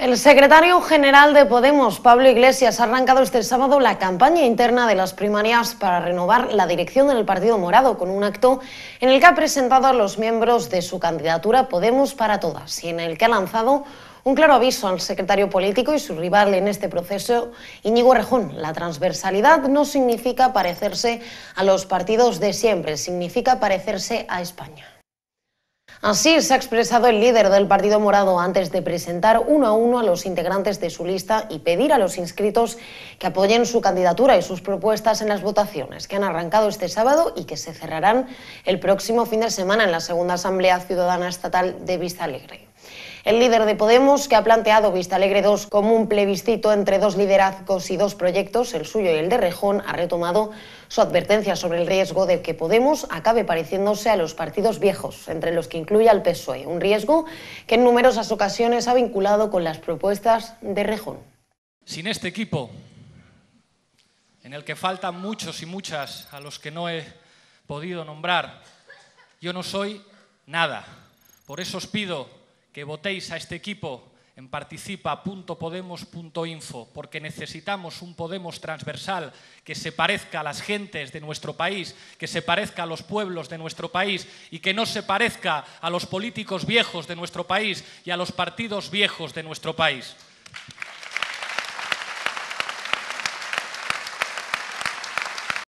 El secretario general de Podemos, Pablo Iglesias, ha arrancado este sábado la campaña interna de las primarias para renovar la dirección del Partido Morado con un acto en el que ha presentado a los miembros de su candidatura Podemos para Todas y en el que ha lanzado un claro aviso al secretario político y su rival en este proceso, Íñigo Rejón. La transversalidad no significa parecerse a los partidos de siempre, significa parecerse a España. Así se ha expresado el líder del Partido Morado antes de presentar uno a uno a los integrantes de su lista y pedir a los inscritos que apoyen su candidatura y sus propuestas en las votaciones que han arrancado este sábado y que se cerrarán el próximo fin de semana en la segunda Asamblea Ciudadana Estatal de Vista Alegre. El líder de Podemos, que ha planteado Vista Alegre 2 como un plebiscito entre dos liderazgos y dos proyectos, el suyo y el de Rejón, ha retomado su advertencia sobre el riesgo de que Podemos acabe pareciéndose a los partidos viejos, entre los que incluye al PSOE, un riesgo que en numerosas ocasiones ha vinculado con las propuestas de Rejón. Sin este equipo, en el que faltan muchos y muchas a los que no he podido nombrar, yo no soy nada. Por eso os pido que votéis a este equipo en participa.podemos.info, porque necesitamos un Podemos transversal que se parezca a las gentes de nuestro país, que se parezca a los pueblos de nuestro país y que no se parezca a los políticos viejos de nuestro país y a los partidos viejos de nuestro país.